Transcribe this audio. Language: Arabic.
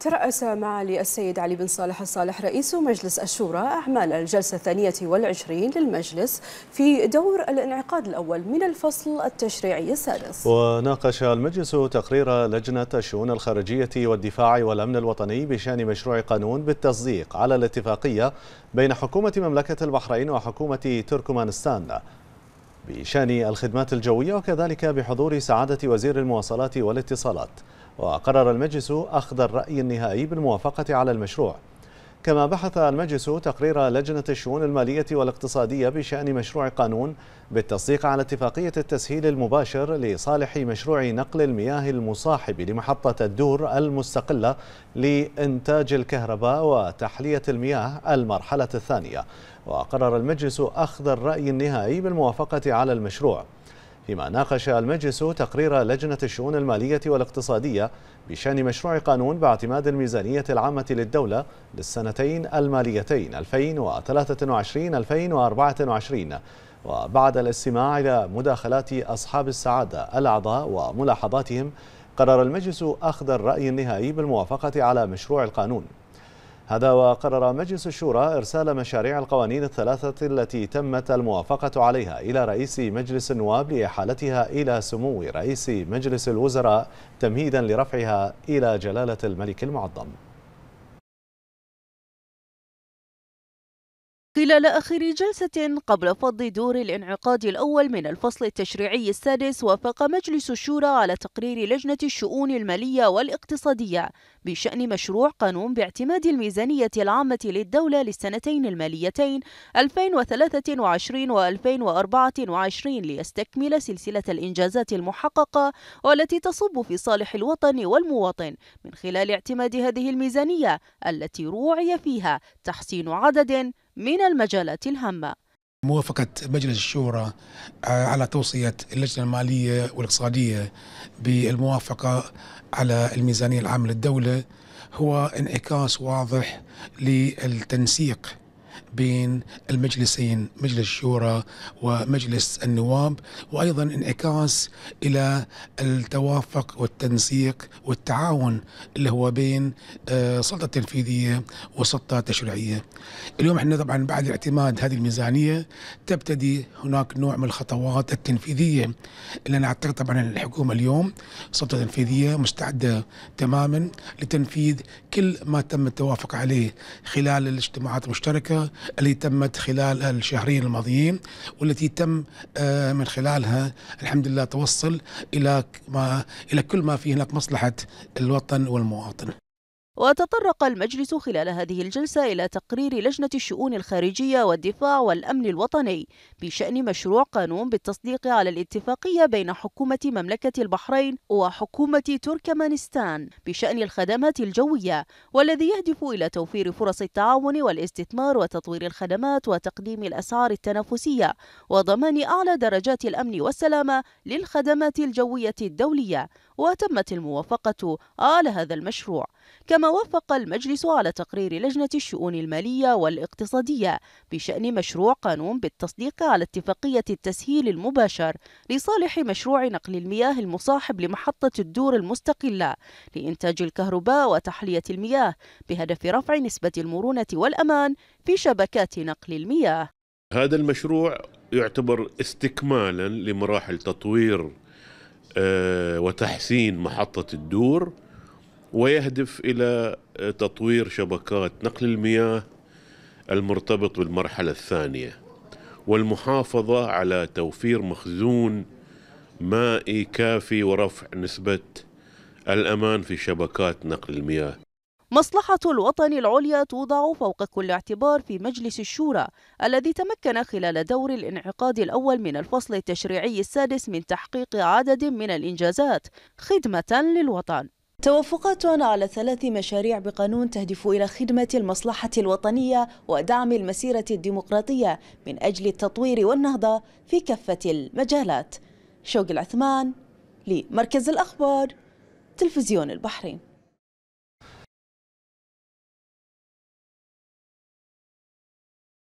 ترأس معالي السيد علي بن صالح الصالح رئيس مجلس الشورى أعمال الجلسة الثانية والعشرين للمجلس في دور الانعقاد الأول من الفصل التشريعي السادس وناقش المجلس تقرير لجنة الشؤون الخارجية والدفاع والأمن الوطني بشأن مشروع قانون بالتصديق على الاتفاقية بين حكومة مملكة البحرين وحكومة تركمانستان بشأن الخدمات الجوية وكذلك بحضور سعادة وزير المواصلات والاتصالات وقرر المجلس أخذ الرأي النهائي بالموافقة على المشروع كما بحث المجلس تقرير لجنة الشؤون المالية والاقتصادية بشأن مشروع قانون بالتصديق على اتفاقية التسهيل المباشر لصالح مشروع نقل المياه المصاحب لمحطة الدور المستقلة لإنتاج الكهرباء وتحلية المياه المرحلة الثانية وقرر المجلس أخذ الرأي النهائي بالموافقة على المشروع فيما ناقش المجلس تقرير لجنة الشؤون المالية والاقتصادية بشأن مشروع قانون باعتماد الميزانية العامة للدولة للسنتين الماليتين 2023-2024 وبعد الاستماع إلى مداخلات أصحاب السعادة الأعضاء وملاحظاتهم قرر المجلس أخذ الرأي النهائي بالموافقة على مشروع القانون هذا وقرر مجلس الشورى إرسال مشاريع القوانين الثلاثة التي تمت الموافقة عليها إلى رئيس مجلس النواب لإحالتها إلى سمو رئيس مجلس الوزراء تمهيدا لرفعها إلى جلالة الملك المعظم خلال آخر جلسة قبل فض دور الانعقاد الأول من الفصل التشريعي السادس وافق مجلس الشورى على تقرير لجنة الشؤون المالية والاقتصادية بشأن مشروع قانون باعتماد الميزانية العامة للدولة للسنتين الماليتين 2023 و 2024 ليستكمل سلسلة الإنجازات المحققة والتي تصب في صالح الوطن والمواطن من خلال اعتماد هذه الميزانية التي روعي فيها تحسين عدد من المجالات الهامة موافقة مجلس الشورى آه، على توصية اللجنة المالية والاقتصادية بالموافقة على الميزانية العامة للدولة هو انعكاس واضح للتنسيق بين المجلسين مجلس الشورى ومجلس النواب وايضا انعكاس الى التوافق والتنسيق والتعاون اللي هو بين السلطه آه، التنفيذيه والسلطه التشريعيه. اليوم احنا طبعا بعد اعتماد هذه الميزانيه تبتدي هناك نوع من الخطوات التنفيذيه اللي انا اعتقد طبعا الحكومه اليوم سلطه تنفيذيه مستعده تماما لتنفيذ كل ما تم التوافق عليه خلال الاجتماعات المشتركه التي تمت خلال الشهرين الماضيين والتي تم آه، من خلالها الحمد لله توصل الى ما الى كل ما فيه هناك مصلحه الوطن والمواطن وتطرق المجلس خلال هذه الجلسة إلى تقرير لجنة الشؤون الخارجية والدفاع والأمن الوطني بشأن مشروع قانون بالتصديق على الاتفاقية بين حكومة مملكة البحرين وحكومة تركمانستان بشأن الخدمات الجوية والذي يهدف إلى توفير فرص التعاون والاستثمار وتطوير الخدمات وتقديم الأسعار التنافسية وضمان أعلى درجات الأمن والسلامة للخدمات الجوية الدولية وتمت الموافقة على هذا المشروع كما كما وافق المجلس على تقرير لجنة الشؤون المالية والاقتصادية بشأن مشروع قانون بالتصديق على اتفاقية التسهيل المباشر لصالح مشروع نقل المياه المصاحب لمحطة الدور المستقلة لإنتاج الكهرباء وتحلية المياه بهدف رفع نسبة المرونة والأمان في شبكات نقل المياه هذا المشروع يعتبر استكمالا لمراحل تطوير آه، وتحسين محطة الدور ويهدف الى تطوير شبكات نقل المياه المرتبط بالمرحله الثانيه والمحافظه على توفير مخزون مائي كافي ورفع نسبه الامان في شبكات نقل المياه مصلحة الوطن العليا توضع فوق كل اعتبار في مجلس الشورى الذي تمكن خلال دور الانعقاد الأول من الفصل التشريعي السادس من تحقيق عدد من الإنجازات خدمة للوطن توافقات على ثلاث مشاريع بقانون تهدف إلى خدمة المصلحة الوطنية ودعم المسيرة الديمقراطية من أجل التطوير والنهضة في كافة المجالات شوق العثمان لمركز الأخبار تلفزيون البحرين